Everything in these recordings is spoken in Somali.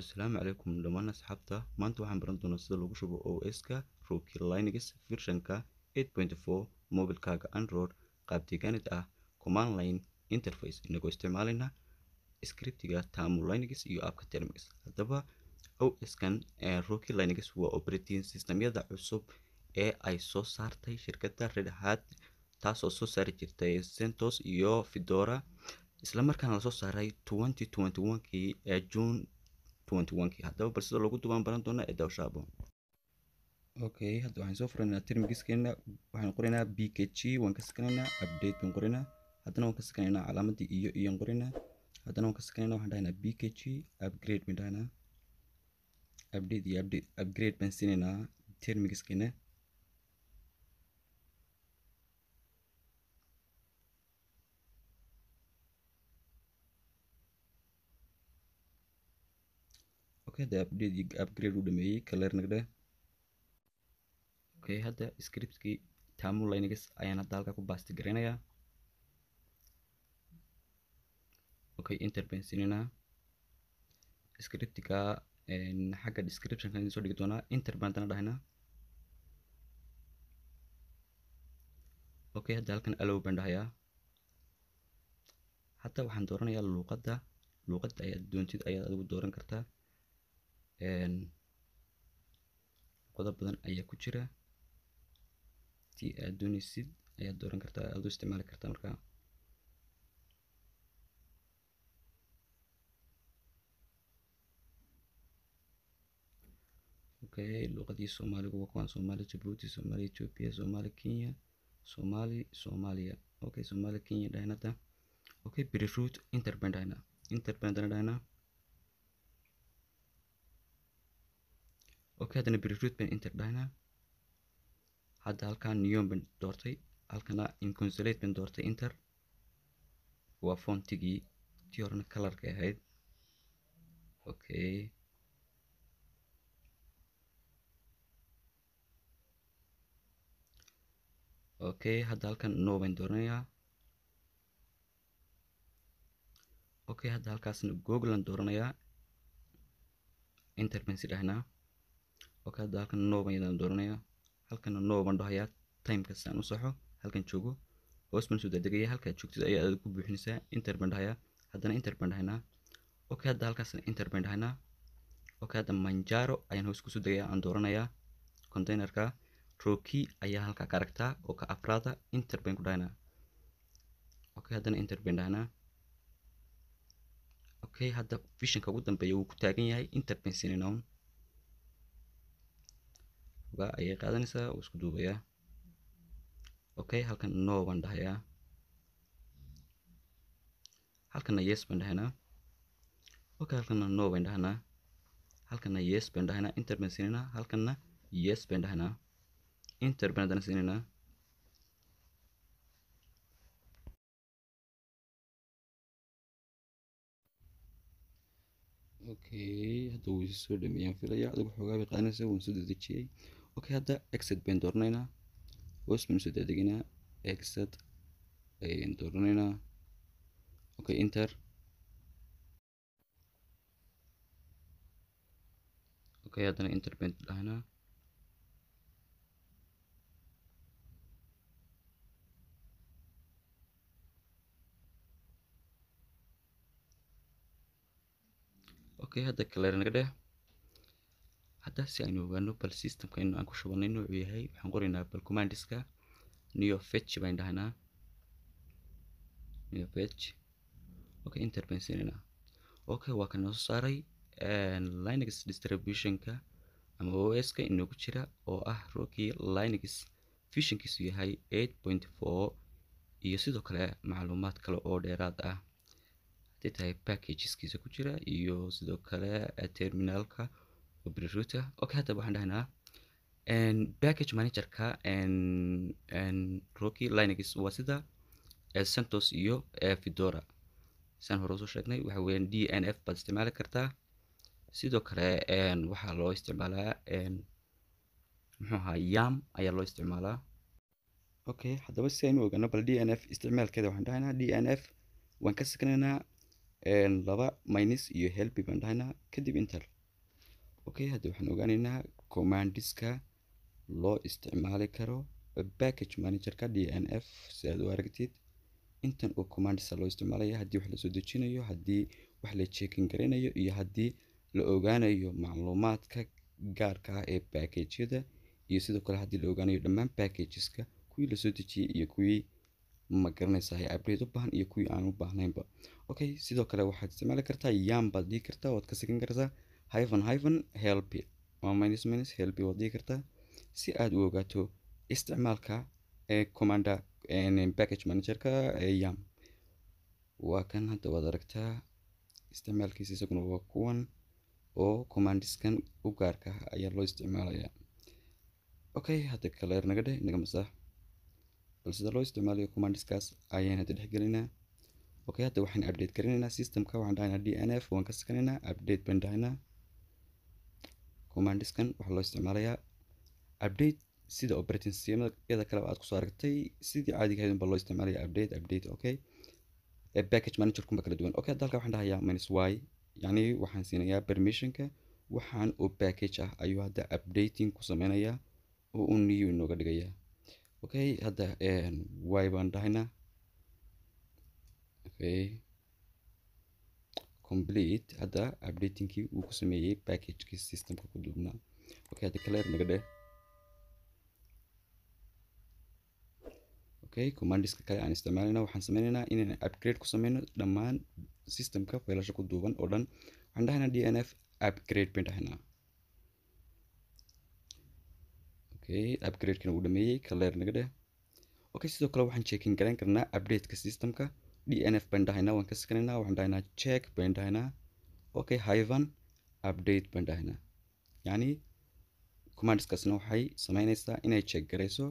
asalaamu calaykum dhammaan asxaabta maanta waxaan baran doonaa sida lagu shubo o oska rooki linux firshanka 8.4 mobilkaaga android qaab deegaanid ah command line interface inagoo isticmaalayna scriptiga tamu linux iyo aapka termix haddaba oskan roobki linux waa operating systemyada cusub ee ay soo saartay shirkadda redhat taasoo soo saari jirtay centos iyo fidora isla markaana lasoo saaray kii juun 2021-kii haddaba bal sida loogu duubaan baran ee dawshaabo okay hadda waxaan soo furanaynaa termigiskeena waxaan qoraynaa b k g waan ka sakanaynaa update baan qoraynaa haddana waan ka sakanaynaa calaamadii iyo iyoan qoraynaa haddana waan ka sakanaynaa waxaan dhahaynaa b k g upgrade baan dhahaynaa update iyo update upgrade baan siinaynaa termigiskeena okay de update upgrade u dhameeyey kalerna dhe okay hadda scriptkii tamulinigas ayaan hadda halka ku baasti garaynayaa okay interbensinina scriptka xagga descriptionka idin soo dhigi doonaa inter baan okay hadda halkan allow baan dhahayaa hadda waxaan dooranayaa luuqadda luuqadda ayaad doontid ayaad adigu dooran kartaa qodob badan ayaa ku jira tii aad dooneysid ayaad dooran kartaa aad u isticmaali kartaa markaa okay luqadii soomaaliga waa kuwaan soomaali jabuuti soomaali ethiopia soomaali kenya soomaali soomaaliya okay soomaali kenya dhahna hadda okay beirut interband dhahna ok haddana berecruit baan enter hadda halkaan neon baan doortay halkana inconsolate baan doortay inter waa fontigii tii horena colorka ahayd okay okay hadda halkan no baan dooranayaa okay hadda halkaasna google dooranayaa enter baan si dhahnaa ok hadda halkan no ayadaan dooranaya halkana no baan dhahaya timeka siaan u saxo halkan joogo hoos baan soo degdegaya halkaad joogtid ayaa aad ku buuxinaysaa inter baan dhahayaa haddana inter baan dhahaynaa ok hadda halkaasna inter baan dhahaynaa ok hadda manjaro ayaan hoos kusoo degaya aan dooranayaa containerka roki ayaa halkaa ka aragtaa oo ka afraada inter baan ku dhahaynaa ok haddana inter baan dhahaynaa okay hadda visionka ugu dambeeya wuu ku taagan yahay inter baan siinaynaa un uga ayay qaadanaysaa wuu isku duubayaa okay halkan no baan dhahayaa halkana yes baan dhahanaa okay halkana no baan dhahanaa halkana yes baan dhahaynaa inter baan siinaynaa halkana yes baan dhahnaa inter baan haddana siinaynaa okay hadda wuu soo dhameeyaan filaya adigu xoogaa bay qaadanaysaa waan soo dedejiyey اوكي هذا اكسد بين دورنينا وش من واسم دقينا اكسد بين دورنينا اوكي انتر اوكي هذا انتر بين هنا okay, ada هذا كليرنا كده hadda si aynu ogaano bal systemka in aan ku shubanay noocuu yahay waxaan qoraynaa bal commandska new baan dhahnaa new fetch okay baan siinayna okay waa kan soo saaray linux distributionka ama os-ka inoogu jira oo ah rookii linux visionkiisu yahay eight point four iyo sidoo kale macluumaad kale oo dheeraad ah hadday tahay packageskiisa ku jira iyo sidoo kale terminalka router okay hadda waxaan dhahnaa package managerka rocky linux waa sida santos iyo fidora saan hore usoo sheegnay waxaweyaan d n f baad isticmaali kartaa sidoo kale waxaa loo isticmaalaa muxuu ahaa yam ayaa loo isticmaalaa okay haddaba si aynu ogaano bal d n f isticmaalkeeda waxaan dhahaynaa d n f waan ka saknaynaa laba minus iyo helby baan dhahaynaa kadib inter okay hadda waxaan ogaanaynaa commandska loo isticmaali karo package managerka d n f si aad u aragtid intan uu commandsa loo isticmaalaya haddii wax lasoo dejinayo haddii wax la checking garanayo iyo haddii la ogaanayo macluumaadka gaarka ah ee backageyada iyo sidoo kale haddii la ogaanayo dhammaan packageska kuwii lasoo dejiyey iyo kuwii ma garanaysaa ay upgrade u baahan iyo kuwii aan u baahnaynba okay sidoo kale waxaad isticmaali kartaa yamba dhihi kartaa waad ka sigin kartaa hyphen hyphen help waa minus minus help waad dhigi kartaa si aad u ogaato isticmaalka ee eh, commander eh, package managerka ee eh, yam waa kan hadda waad aragtaa isticmaalkiisa isaguna waa kuwan oo commandiskan u gaarka ayaa loo isticmaalayaa okay hadda kaleer naga dheh naga masax bal sida loo isticmaalayo commandiskaas ayaan hadda dhexgelinaa okay hadda waxaan update garinaynaa systemka waxaan dhahaynaa d n f waan ka sakanaynaa update baan dhahaynaa command waxaa loo isticmaalayaa update sida operating systemayada kaleba aad kusoo aragtay sidii caadiga ahayd unbaa loo isticmaalaya update update okay package manager kunba kala duwan okay hadda halka waxaan dhahayaa minus y yani waxaan siinayaa permissionka waxaan oo package ah ayuu hadda updating ku sameynayaa oo uu new inooga dhigayaa okay hadda y baan dhahaynaa okay complete hadda updatingkii uu ku sameeyey packagekii systemka ku duubnaa okay hadda clear naga dheh okay commandiska kale aan isticmaalayna waxaan sameynaynaa inaan upgrade ku sameyno dhammaan systemka faylasha ku duuban oo dhan waxaan dhahaynaa d n f upgrade bayn dhahaynaa okay upgradekana uu dhameeyey clear naga dheh okay sidoo kale waxaan checking garayn karnaa updateka systemka d f baan dhahaynaa waan ka skananaa waxaan dhahaynaa check baan dhahaynaa okay hyvan update baan dhahaynaa yani commandskaasna waxay samaynaysaa inay check garayso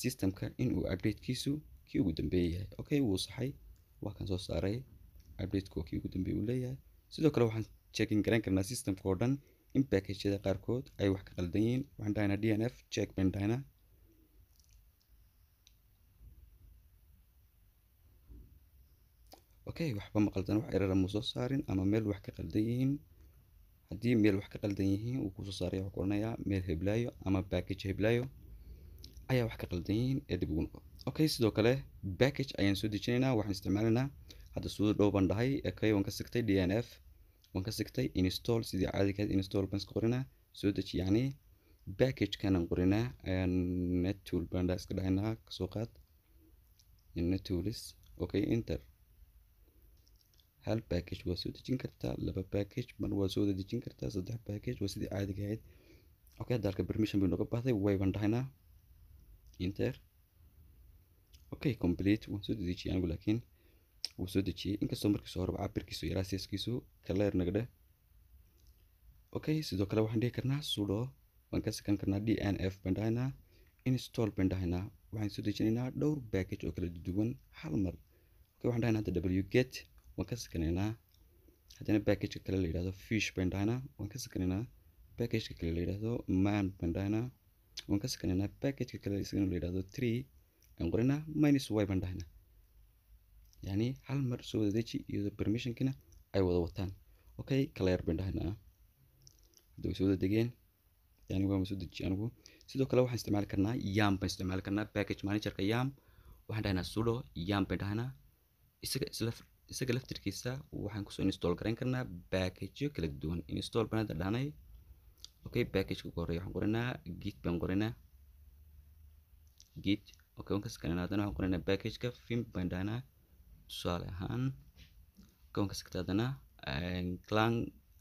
systemka inuu updatekiisu kii ugu dambeeye yahay okay wuu saxay waa kan soo saaray updateku kii ugu dambeeye uu leeyahay sidoo kale waxaan checking garan karnaa systemka oo dhan in backageyada qaarkood ay wax ka qaldan yihiin waxaan dhahaynaa d n f check baan dhahaynaa okay waxba ma wax erara ma soo saarin ama meel wax ka qaldan yihiin haddii meel wax ka qaldan yihiin uu kusoo saaraya wuxuu ku oranayaa meel heblaayo ama package heblaayo ayaa wax ka qaldan yihiin ee dib ugu noqo okay sidoo kale package ayaan soo dejinaynaa waxaan isticmaalaynaa hadda suudo dhow dhahay okay waan ka sigtay d n f waan ka sigtay install sidii caadigeed install baan iska qorinaa soo deji yacni package-kanan qorinaa netool baan iska dhahaynaa kasoo qaad netoolis okay enter hal bakaj waa soo dejin kartaa laba bakaj mar waa soo dejin kartaa saddex bakaj waa sidii caadiga ahayd okay dalka permission bay noga baahday wayban dhahaynaa inter okay complete waan soo dedejiyay anigu laakiin wuu soo dejiyey inkastoo markiisu horeba cabirkiisu yaraa seeskiisu kaleer naga dheh okay sidoo kale waxaan dhihi karnaa sudo waan ka sakan karnaa d n f baan dhahaynaa install baan dhahaynaa waxaan soo dejinaynaa dhowr bakaj oo kala duwan hal mar okay waxaan dhahaynaa hadda w get waan ka sakaneynaa haddana backageka kale la yidhahdo fish bandina waan ka sakaneynaa backageka kale la yidhahdo man bandina waan ka sakaneynaa backageka kale isagana la yidhahdo tree aan qoranaa minus y bandina yacni hal mar soo wada deji iyadoo permissionkiina ay wada wataan okay clear bandina hadda way soo wada degeen yani waan soo dejiye anigu sidoo kale waxaan isticmaali karnaa yam baan isticmaali karnaa package managerka yam waxaan dhahnaa sudo yam baan isaga isla isaga laftirkiisa waxaan kusoo install garayn karnaa backagyo kala duwan install baan hadda dhahnay okay backageka ugu horreeya waxaan qoranaa git baan qoranaa git okay wankas kalena haddana waxaan qoranaa backageka vim baan dhahnaa tusaale ahaan okay wankas kata haddana clang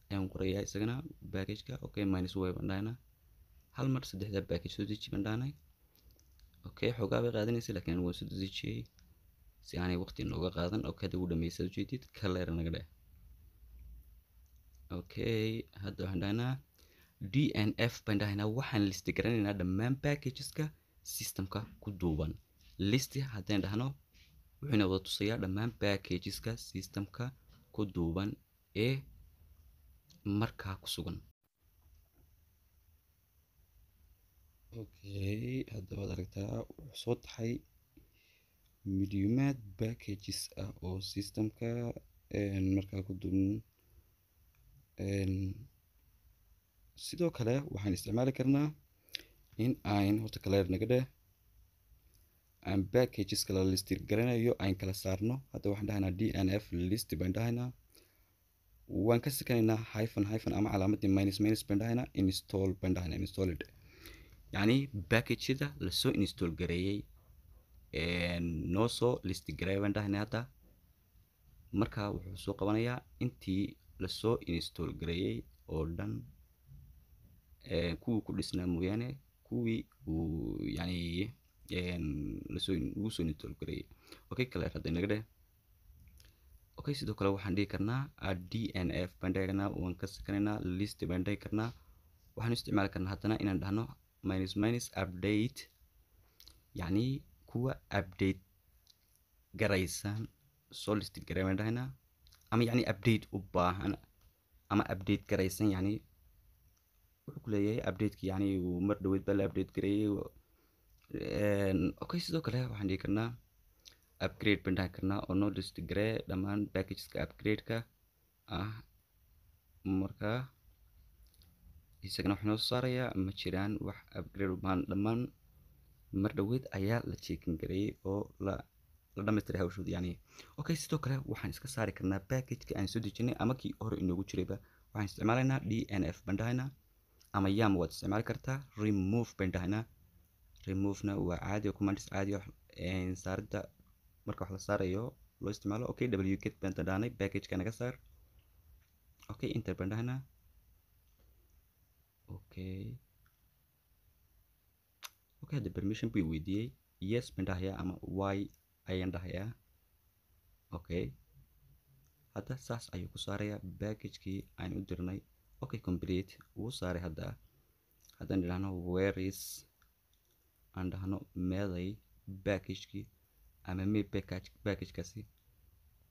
ayaan qorayaa isagana backageka okay minus way baan dhahnaa hal mar saddexda backage soo deji baan dhahnay okay xoogaa bay qaadanaysa laakiin waan soo dejiyey si aanay waqti nooga qaadan oo kada u dhamaysa ujeedid kaleer naga dheh okay hadda waxaan dhahnaa d n f baan dhahaynaa waxaan listi garanaynaa dhammaan packageska systemka ku duuban listi haddaan dhahno wuxuuna wada tusayaa dhammaan packageska systemka ku duuban ee markaa ku sugan okay hadda waad aragtaa wuxuu soo taxay midyumaad packages ah oo systemka markaa ku duuban sidoo kale waxaan isticmaali karnaa in aan horta kaleer naga dheh aan packages kala listir garanayo aan kala saarno hadda waxaan dhahaynaa f list baan dhahaynaa waan ka sikanaynaa hyphen hyphen ama calaamadii minus minus baan dhahaynaa install baan dhahaynaa installed yacni packageda lasoo install gareeyey noosoo list garaban dhahne hadda markaa wuxuu soo qabanayaa intii lasoo install gareeyey oo dhan kuwii ku dhisnaa mooyaane kuwii uu yani lasoo soo install gareeyey okay kale hadda inaga dheh okay sidoo kale waxaan dhigi karnaa dnf baan dhigi karnaa waan ka sakanaynaa list baan dhigi karnaa waxaan isticmaali karnaa haddana inaan dhahno minus minus update yani kuwa update garaysan solid garay baan dhahaynaa ama yacni update u baahan ama update garaysan yacni wuxuu ku leeyahay updateki yacni mar dhaweyd baa la update gareeyey okay sidoo kale waxaan dhihi karnaa upgrade baan dhahan karnaa oo noo list garee dhammaan packageska upgrade-ka ah markaa isagana waxaa noo saarayaa ma jiraan wax upgrade u baahan dhammaan mar dhaweyd ayaa la jeekin gareeyey oo la dhammaystiray hawshooda yani okay sidoo kale waxaan iska saari karnaa packageka aan soo dejinay ama kii hore inoogu jirayba waxaan isticmaalaynaa d n f baan ama yam waad isticmaali kartaa remove baan removena waa caadi oo commands caadi oo saaridda marka wax la saarayo loo isticmaalo okay w get baan dhahnay packageka naga saar okay enter baan okay okay hadda permission buu weydiiyey yes baan dhahayaa ama y ayaan dhahayaa okay hadda saas ayuu ku saarayaa baggagekii aan u dirnay okay complete wuu saaray hadda haddaan idhahno weris aan dhahno meeday baggagekii ama me baggagekaasi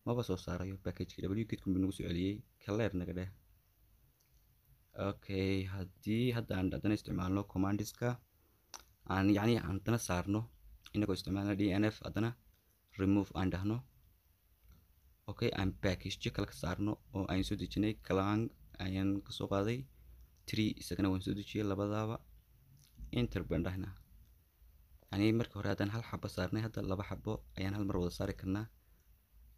maba soo saarayo baggagekii wkidkun buu nagu soo celiyey kaleer naga dheh okay haddii hadda aan haddana isticmaalno commandiska aan yani haddana saarno inagoo isticmaalna d n f haddana remove aan dhahno okay aan backisjo kala ka saarno oo aan soo dejinay galang ayaan kasoo qaaday tree isagana waan soo dejiyay labadaaba inter baan dhahnaa yani markii hore haddaan hal xabo saarnay hadda laba xabo ayaan hal mar wada saari karnaa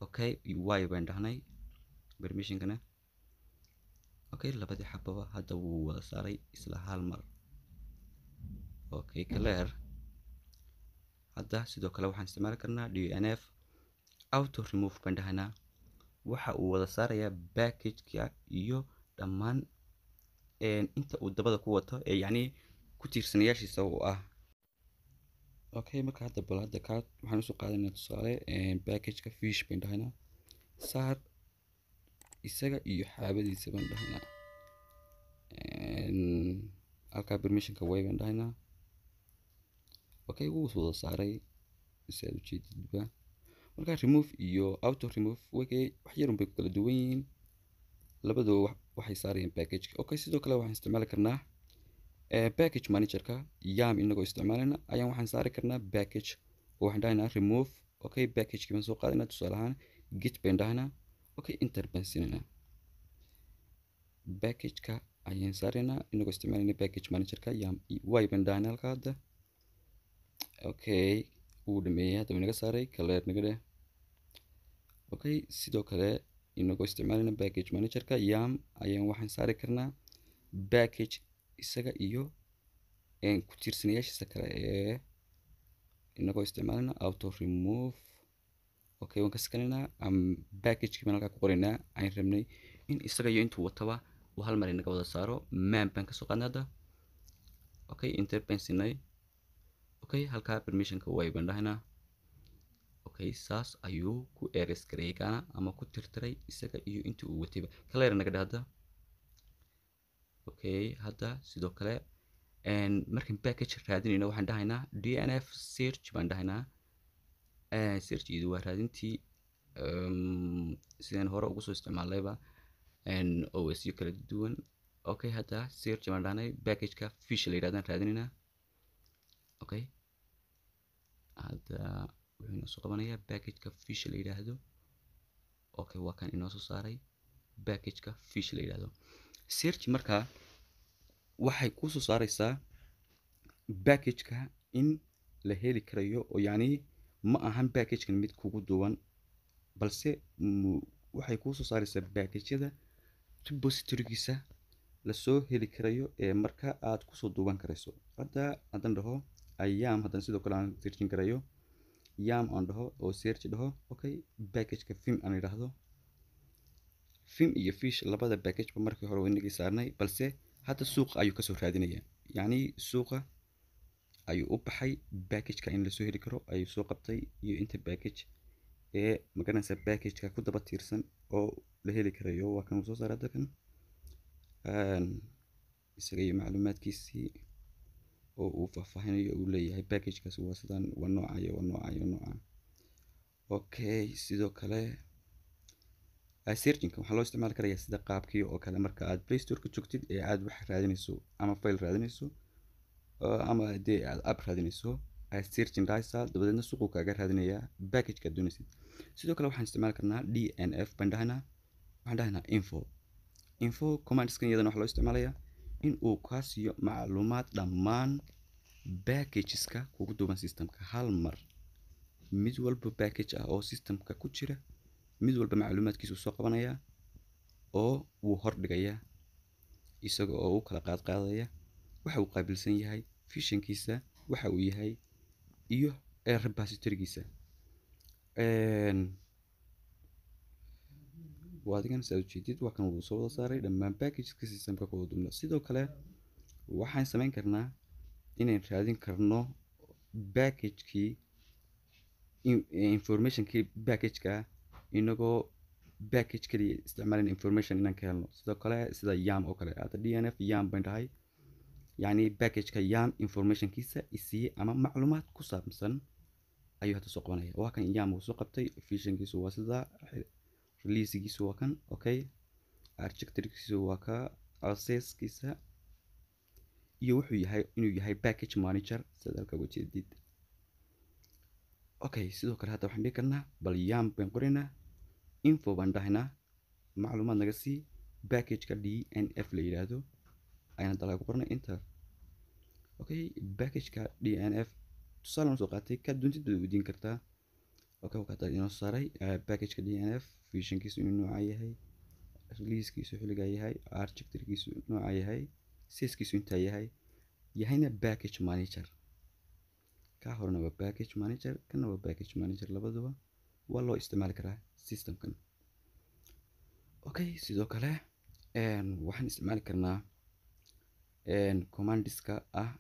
okay y baan dhahnay permissionkana okay labadii xaboba hadda wuu wada saaray isla hal mar okay clear hadda sidoo kale waxaan isticmaali karnaa dnf auto remove baan dhahana waxa uu wada saarayaa backageka iyo dhammaan inta uu dabada ku wato ee yacnii ku tiirsanayaashiisa uu ah okay marka hadda bal hadda kaa waxaan usoo qaadana tusaale backageka fish baan dhahana saar isaga iyo xaabadiisa baan dhahanaa halkaa permissionka way baan dhahanaa wakaygu soo saaray saad ujeedidba markaa remove iyo auto remove wakay wax yarun bay ku kala duwan yihiin labadaba waxay saarayeen packageka okay sidoo kale waxaan isticmaali karnaa eh, package managerka yam inagoo isticmaalana ayaan waxaan saari karnaa package oo waxaan dhahaynaa remove okay packagekii baan soo qaadanaa tusaale ahaan git baan dhahanaa okay inter baan sinanaa packageka ayaan saaraynaa inagoo isticmaalayna package managerka yam e y baan dhahanaa halka hadda okay wuu uh, dhameeyey haddaba naga saaray kaleer naga dheh okay sidoo kale inagoo isticmaalayna package managerka yam ayaan waxaan saari karnaa package isaga iyo ku tiirsanayaashiisa kale ee inagoo isticmaalayna auto remove okay waan ka skanaynaa packagekii baan halkaa ku qoraynaa aan rabnay in isaga iyo intuu wataba uu hal mar inaga wada saaro man baan kasoo qaadnay hadda okay intee baan okay halkaa permissionka way bandhahaynaa okay saas ayuu ku eres gareeyay ama ku tirtiray isaga iyo intii uu watayba kaler naga dhe okay hadda sidoo kale markaan package raadinayna waxaan dhahaynaa d n f search baan dhahaynaa eh, search iyadu waa raadintii sidaan hore ugu soo isticmaalayba osyo kala duwan okay hadda search baan dhahnay packageka fish la yidhahdaan raadinaynaa okay hadda wuxuu inoosoo qabanayaa packageka fish la yiraahdo okay waa kan inoo soo saaray packageka fish la yiraahdo search markaa waxay kuusoo soo saaraysaa packageka in la heli karayo oo yani ma ahan packagekan mid kugu duwan balse waxay kuusoo soo saaraysaa packageyada repositorigiisa lasoo heli karayo ee marka aad kusoo duuban karayso hadda hadan dhaho ayam haddana sidoo kale aan searchin karayo yam aan dhaho oo search dhaho okay packageka fim aan idhaahdo fim iyo fish labada packageba markii hore inagii saarnay balse hadda suuqa ayuu kasoo raadinaya yacni suuqa ayuu u baxay backageka in lasoo heli karo ayuu soo qabtay iyo inta backage ee magaranaysa backageka ku daba tiirsan oo la heli karayo waa kan uu soo saara dakan isaga macluumaadkiisii oo uu faahfaahinayo uu leeyahay packagekaas waa sidaan waa nooca waa nooca iyo okay sidoo kale searchingka waxaa loo isticmaali karayaa sida qaabkii oo kale marka aada play store joogtid ee aada wax raadinayso ama file raadinayso ama dee aad app raadinayso searching risal dabadeedna suuquu kaaga raadinayaa packageka aad doonaysid sidoo kale waxaan isticmaali karnaa d n f baan waxaan dhahanaa info info commandskan iyadana waxaa loo isticmaalayaa in uu kaa siiyo macluumaad dhammaan packageska kugu duuban systemka hal mar mid walba package ah oo systemka ku jira mid walba macluumaadkiisa soo qabanayaa oo wuu hordhigayaa isaga oo u kala qaadqaadaya waxa uu qaabilsan yahay fishinkiisa waxa uu yahay iyo repositorigiisa adigan aad ujeedid waa kan lagu soo wada saaray dhammaan backageska systemka ku wada sidoo kale waxaan samayn karnaa inaan raadin karno backagekii eh, informationkii backageka inagoo backage kaliya isticmaalin information inaan ka helno sidoo kale sida yam oo kale ada d n f yam bayn dhahay yacni backageka yam informationkiisa isiiyey ama macluumaad ku saabsan ayuu hadda soo qabanaya waa kan yam uu soo qabtay fishankiisu waa sida releasigiisu waa kan okay architecturkiisu waa ka accesskiisa iyo wuxuu yahay inuu yahay package manager sidaad halka uga jeedid okay sidoo kale hadda waxaan dhigi karnaa bal yam baan qoraynaa info baan dhahaynaa macluumaad naga sii packag-ka d n f la yidhaahdo ayaan dalka ku qornay inter okay ka d n f tusaale aan soo qaatay kaad doontidooda weydiin kartaa waa inoo saaray ah, packageka d n f visionkiisu inuu nooca yahay releasekiisu xiligaa yahay architecturekiisu nooca yahay siskiisu intaa yahay yahayna package manager ka horena waa package manager kana waa package manager labaduba waa loo isticmaali karaa systemkan okay sidoo kale waxaan isticmaali karnaa commandiska ah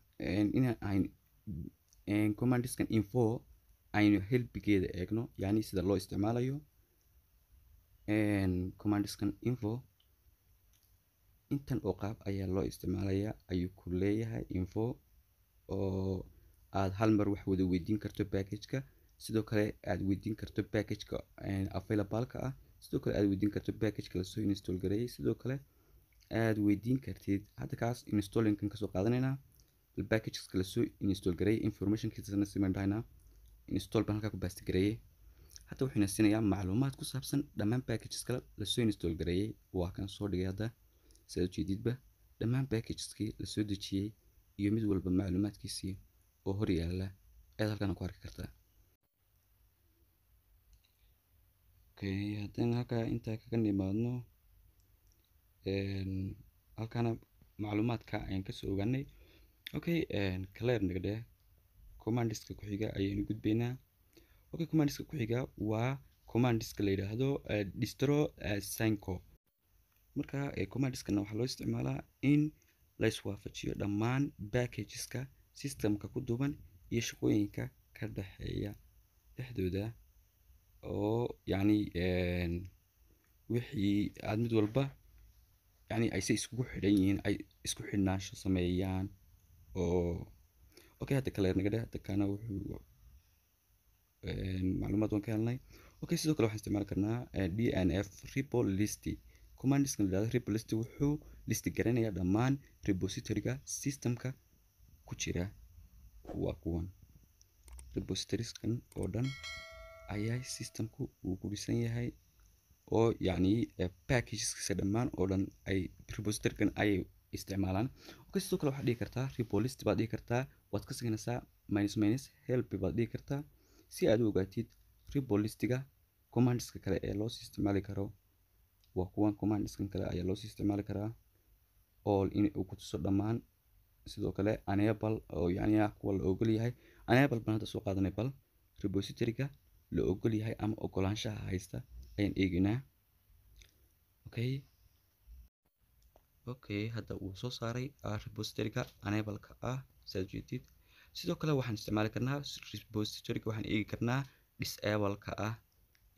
inaan ahayn commandiska info aynu helbigeeda eegno yani sida loo isticmaalayo commandiscan info intan oo qaab ayaa loo isticmaalayaa ayuu ku leeyahay info oo aada hal mar wax wada weydiin karto backageka sidoo kale aada weydiin karto backageka availabalka ah sidoo kale aada weydiin karto backageka lasoo install gareeyay sidoo kale aada weydiin kartid hadda kaas installinkan kasoo qaadanayna backageka lasoo install gareeyay informationkiisana siman install baan halkaa ku baastigareeyey hadda wuxuu nasinayaa macluumaad ku saabsan dhammaan packageska lasoo install gareeyey waa kan soo dhigay hadda sidaad ujeedidba dhammaan packageskii lasoo dejiyey iyo mid walba macluumaadkiisii oo hor yaalla ayaad halkaan ku arki kartaa haddaan halkaa intaa kaga nimaadno halkaana macluumaadka ayaan kasoo ogaanay okay clear nagadheh commandska ku-xiga ayaynu gudbaynaa okay commandska ku-xiga waa commandska la yidhaahdo eh, distro eh, sanco marka eh, commandskana waxaa loo isticmaalaa in lays waafajiyo dhammaan packageska systemka ku duban iyo shaqooyinka ka dhexeeya dhexdooda oo yani wixii aad mid walba yani ayse isugu xidhan yihiin ay isku xidhnaansho sameeyaan oo okay hada kale naga dheh hada wuxuu macluumaad waan ka helnay okay sidoo kale waxaan isticmaali karnaa d eh, n f repo list commandiskan la dhahdo repo wuxuu list garanayaa dhammaan repositoryga systemka ku jira waa kuwan repositorieskan oo dhan ayaa systemku uu ku dhisan yahay oo yacni packageskiisa dhammaan oo dhan ay repositorieskan ayay isticmaalaan okay sidoo kale waxaad dhihi kartaa repo baad dhihi kartaa waad ka sakinaysaa minus minus help baad dhigi kartaa si aad u ogaatid ribolistiga commandska kale ee loo sii isticmaali karo waa kuwan commandska kale ayaa loo sii isticmaali karaa all in uu ku tuso dhammaan sidoo kale enable oo yacni ah kuwa la ogol yahay enable baan soo qaadanay bal repository la ogol yahay ama ogolaanshaha haysta ayaan eegaynaa okay okay hadda wuu soo saaray ah, repository-ga ah saad jeedid sidoo kale waxaan isticmaali karnaa repositoryga waxaan eegi karnaa disableka ah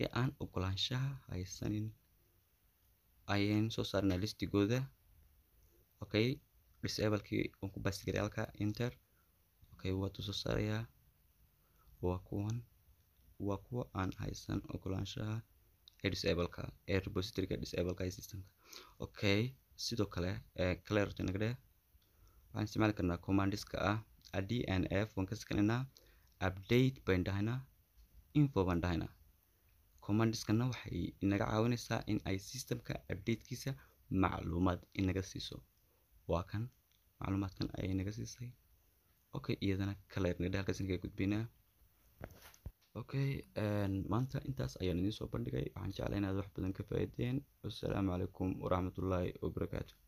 ee aan ogolaanshaha haysanin ayaan soo saarnaa listigooda okay disablekii waan ku baasigari halka inter okay waatu soo saarayaa waa kuwan waa kuwa aan haysan ogolaanshaha ee disableka ee repositoryga disableka ee systemka okay sidoo kale eh, clear nagadheh waxaan isticmaali karnaa command iska ah dnf waan ka sakanaynaa update baan dhahaynaa info baan dhahaynaa command waxay inaga caawinaysaa in ay systemka updatekiisa macluumaad inaga siiso waa kan macluumaadkan ayay naga siisay okay iyadana kaleernidha halkaas gudbinaa okay maanta intaas ayaan idiin soo bandhigay waxaan jeclaa inaad wax badan ka faaideen wasalaamu calaykum waraxmatullaahi wabarakaatu